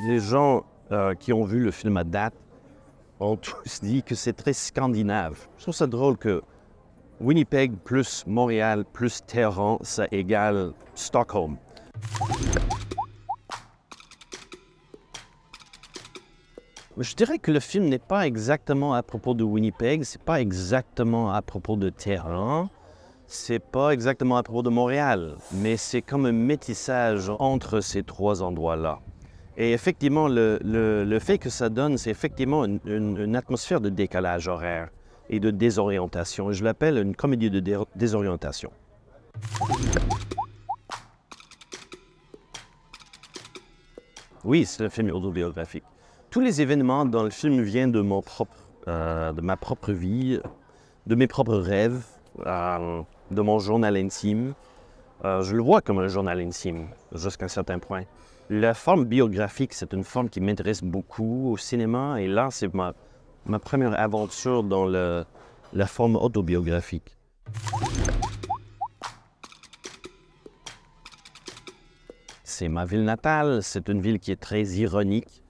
Les gens euh, qui ont vu le film à date ont tous dit que c'est très scandinave. Je trouve ça drôle que Winnipeg plus Montréal plus Téhéran, ça égale Stockholm. Je dirais que le film n'est pas exactement à propos de Winnipeg, c'est pas exactement à propos de Téhéran, c'est pas exactement à propos de Montréal, mais c'est comme un métissage entre ces trois endroits-là. Et effectivement, le, le, fait que ça donne, c'est effectivement une, atmosphère de décalage horaire et de désorientation. Je l'appelle une comédie de désorientation. Oui, c'est un film autobiographique. Tous les événements dans le film viennent de, mon propre, euh, de ma propre vie, de mes propres rêves, euh, de mon journal intime. Euh, je le vois comme un journal intime, jusqu'à un certain point. La forme biographique, c'est une forme qui m'intéresse beaucoup au cinéma et là, c'est ma, ma, première aventure dans le, la forme autobiographique. C'est ma ville natale, c'est une ville qui est très ironique.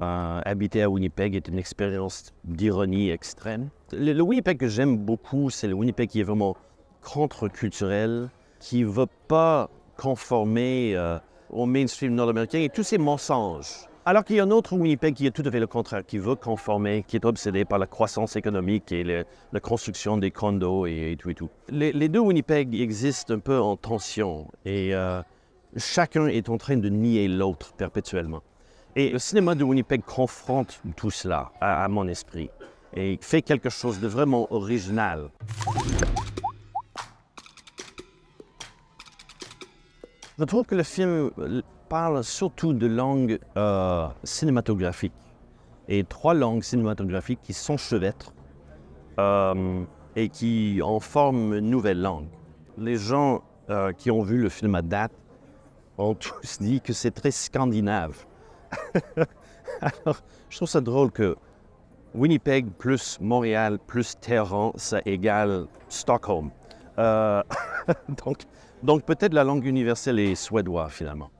Euh, habiter à Winnipeg est une expérience d'ironie extrême. Le, Winnipeg que j'aime beaucoup, c'est le Winnipeg qui est vraiment contre-culturel, qui ne veut pas conformer euh, au mainstream nord-américain et tous ces mensonges. Alors qu'il y a un autre Winnipeg qui est tout à fait le contraire, qui veut conformer, qui est obsédé par la croissance économique et la construction des condos et, tout et tout. Les, deux Winnipeg existent un peu en tension et euh, chacun est en train de nier l'autre perpétuellement. Et le cinéma de Winnipeg confronte tout cela à mon esprit et fait quelque chose de vraiment original. Je trouve que le film euh, parle surtout de langues euh, cinématographiques et trois langues cinématographiques qui s'enchevêtrent euh, et qui en forment une nouvelle langue. Les gens euh, qui ont vu le film à date ont tous dit que c'est très scandinave. Alors, je trouve ça drôle que Winnipeg plus Montréal plus Téhéran, ça égale Stockholm. donc, donc peut-être la langue universelle est suédois finalement.